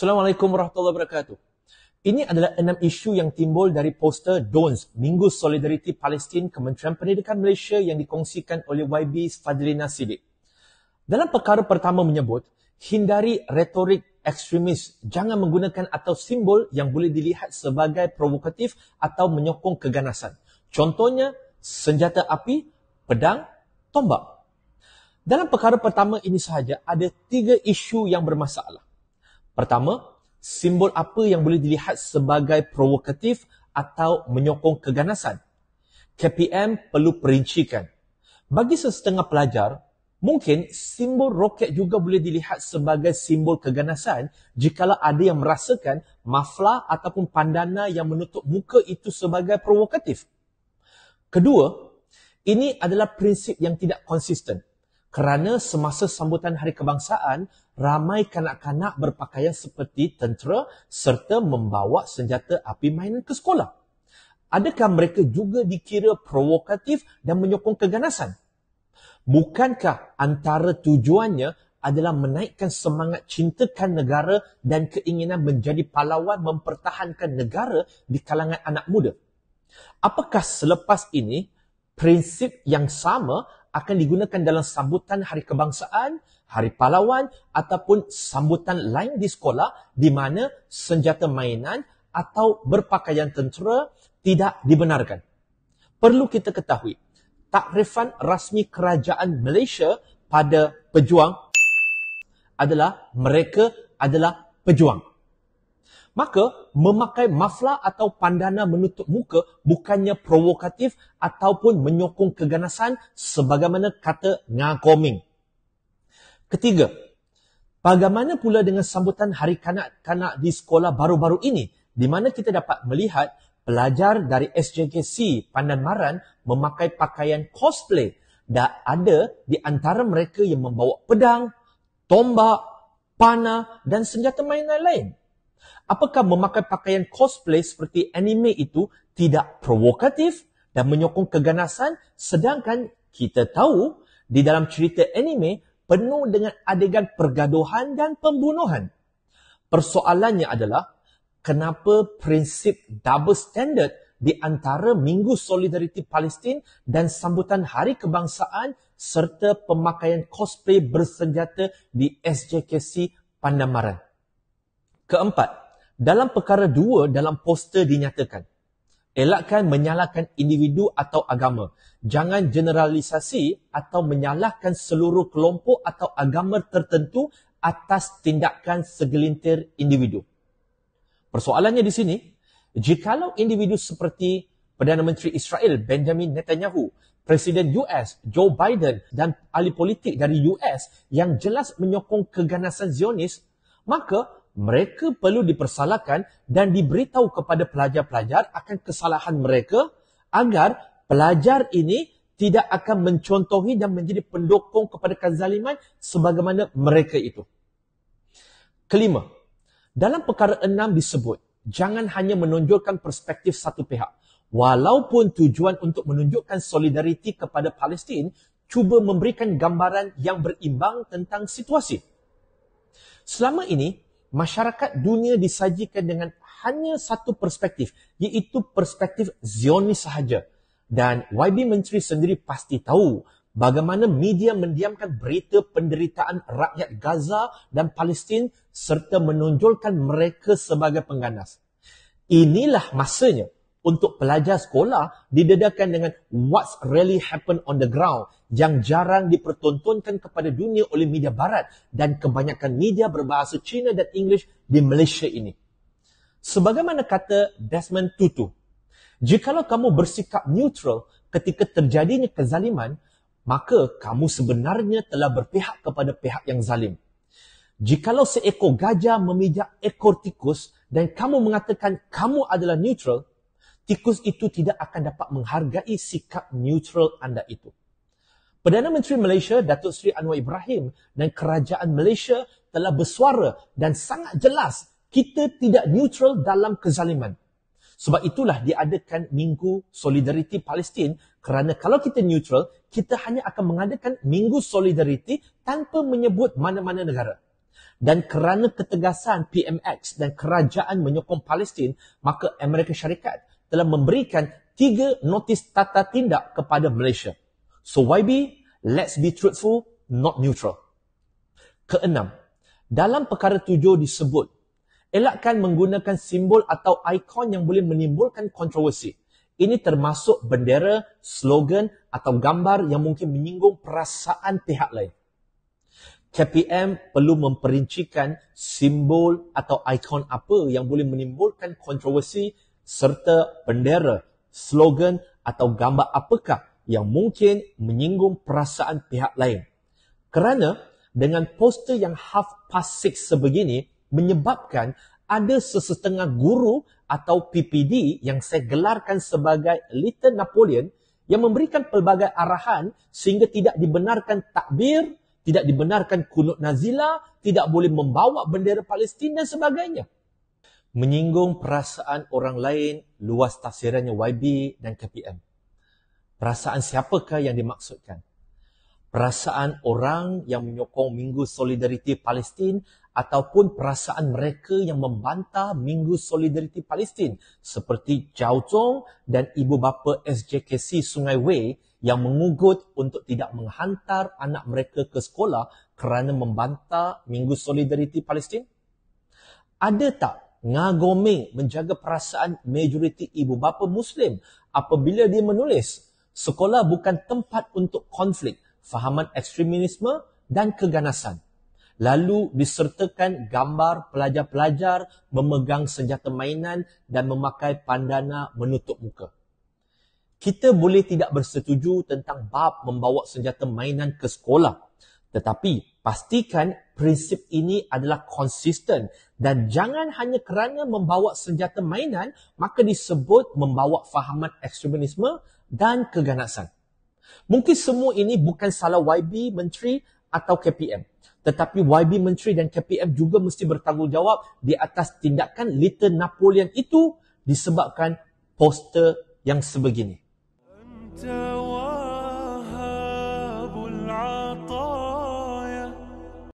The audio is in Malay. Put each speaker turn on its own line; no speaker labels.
Assalamualaikum warahmatullahi wabarakatuh. Ini adalah enam isu yang timbul dari poster DONS, Minggu Solidariti Palestin Kementerian Pendidikan Malaysia yang dikongsikan oleh YB Fadlina Sidik. Dalam perkara pertama menyebut, hindari retorik ekstremis. Jangan menggunakan atau simbol yang boleh dilihat sebagai provokatif atau menyokong keganasan. Contohnya, senjata api, pedang, tombak. Dalam perkara pertama ini sahaja, ada tiga isu yang bermasalah. Pertama, simbol apa yang boleh dilihat sebagai provokatif atau menyokong keganasan? KPM perlu perincikan. Bagi sesetengah pelajar, mungkin simbol roket juga boleh dilihat sebagai simbol keganasan jikalau ada yang merasakan mafla ataupun pandana yang menutup muka itu sebagai provokatif. Kedua, ini adalah prinsip yang tidak konsisten kerana semasa sambutan hari kebangsaan, ramai kanak-kanak berpakaian seperti tentera serta membawa senjata api mainan ke sekolah. Adakah mereka juga dikira provokatif dan menyokong keganasan? Bukankah antara tujuannya adalah menaikkan semangat cintakan negara dan keinginan menjadi pahlawan mempertahankan negara di kalangan anak muda? Apakah selepas ini prinsip yang sama akan digunakan dalam sambutan hari kebangsaan, hari pahlawan ataupun sambutan lain di sekolah di mana senjata mainan atau berpakaian tentera tidak dibenarkan. Perlu kita ketahui, takrifan rasmi kerajaan Malaysia pada pejuang adalah mereka adalah pejuang. Maka memakai mafla atau pandana menutup muka bukannya provokatif ataupun menyokong keganasan sebagaimana kata ngakoming. Ketiga, bagaimana pula dengan sambutan hari kanak-kanak di sekolah baru-baru ini di mana kita dapat melihat pelajar dari SJKC Pandan Maran memakai pakaian cosplay dan ada di antara mereka yang membawa pedang, tombak, panah dan senjata main lain-lain. Apakah memakai pakaian cosplay seperti anime itu tidak provokatif dan menyokong keganasan sedangkan kita tahu di dalam cerita anime penuh dengan adegan pergaduhan dan pembunuhan. Persoalannya adalah kenapa prinsip double standard di antara Minggu Solidariti Palestin dan sambutan Hari Kebangsaan serta pemakaian cosplay bersenjata di SJKC Pandamaran. Keempat, dalam perkara dua dalam poster dinyatakan. Elakkan menyalahkan individu atau agama. Jangan generalisasi atau menyalahkan seluruh kelompok atau agama tertentu atas tindakan segelintir individu. Persoalannya di sini, jikalau individu seperti Perdana Menteri Israel Benjamin Netanyahu, Presiden US Joe Biden dan ahli politik dari US yang jelas menyokong keganasan Zionis, maka mereka perlu dipersalahkan dan diberitahu kepada pelajar-pelajar akan kesalahan mereka agar pelajar ini tidak akan mencontohi dan menjadi pendukung kepada kezaliman sebagaimana mereka itu. Kelima, dalam perkara enam disebut, jangan hanya menunjukkan perspektif satu pihak. Walaupun tujuan untuk menunjukkan solidariti kepada Palestin, cuba memberikan gambaran yang berimbang tentang situasi. Selama ini, masyarakat dunia disajikan dengan hanya satu perspektif iaitu perspektif Zionis sahaja dan YB Menteri sendiri pasti tahu bagaimana media mendiamkan berita penderitaan rakyat Gaza dan Palestin serta menonjolkan mereka sebagai pengganas. Inilah masanya untuk pelajar sekolah didedahkan dengan what's really happen on the ground yang jarang dipertontonkan kepada dunia oleh media barat dan kebanyakan media berbahasa Cina dan English di Malaysia ini. Sebagaimana kata Desmond Tutu, jikalau kamu bersikap neutral ketika terjadinya kezaliman, maka kamu sebenarnya telah berpihak kepada pihak yang zalim. Jikalau seekor gajah memijak ekor tikus dan kamu mengatakan kamu adalah neutral, tikus itu tidak akan dapat menghargai sikap neutral anda itu. Perdana Menteri Malaysia Datuk Seri Anwar Ibrahim dan kerajaan Malaysia telah bersuara dan sangat jelas kita tidak neutral dalam kezaliman. Sebab itulah diadakan Minggu Solidariti Palestin kerana kalau kita neutral, kita hanya akan mengadakan Minggu Solidariti tanpa menyebut mana-mana negara. Dan kerana ketegasan PMX dan kerajaan menyokong Palestin, maka Amerika Syarikat telah memberikan tiga notis tata tindak kepada Malaysia. So why be? let's be truthful, not neutral. Keenam, dalam perkara tujuh disebut, elakkan menggunakan simbol atau ikon yang boleh menimbulkan kontroversi. Ini termasuk bendera, slogan atau gambar yang mungkin menyinggung perasaan pihak lain. KPM perlu memperincikan simbol atau ikon apa yang boleh menimbulkan kontroversi serta bendera, slogan atau gambar apakah yang mungkin menyinggung perasaan pihak lain. Kerana dengan poster yang half past six sebegini menyebabkan ada sesetengah guru atau PPD yang saya gelarkan sebagai Little Napoleon yang memberikan pelbagai arahan sehingga tidak dibenarkan takbir, tidak dibenarkan kunut nazila, tidak boleh membawa bendera Palestin dan sebagainya. Menyinggung perasaan orang lain luas tafsirannya YB dan KPM. Perasaan siapakah yang dimaksudkan? Perasaan orang yang menyokong Minggu Solidariti Palestin ataupun perasaan mereka yang membantah Minggu Solidariti Palestin seperti Jiao Chong dan ibu bapa SJKC Sungai Wei yang mengugut untuk tidak menghantar anak mereka ke sekolah kerana membantah Minggu Solidariti Palestin? Ada tak ngagome menjaga perasaan majoriti ibu bapa Muslim apabila dia menulis Sekolah bukan tempat untuk konflik, fahaman ekstremisme dan keganasan. Lalu disertakan gambar pelajar-pelajar memegang senjata mainan dan memakai pandana menutup muka. Kita boleh tidak bersetuju tentang bab membawa senjata mainan ke sekolah. Tetapi pastikan prinsip ini adalah konsisten dan jangan hanya kerana membawa senjata mainan maka disebut membawa fahaman ekstremisme dan keganasan. Mungkin semua ini bukan salah YB Menteri atau KPM. Tetapi YB Menteri dan KPM juga mesti bertanggungjawab di atas tindakan Little Napoleon itu disebabkan poster yang sebegini. Entah.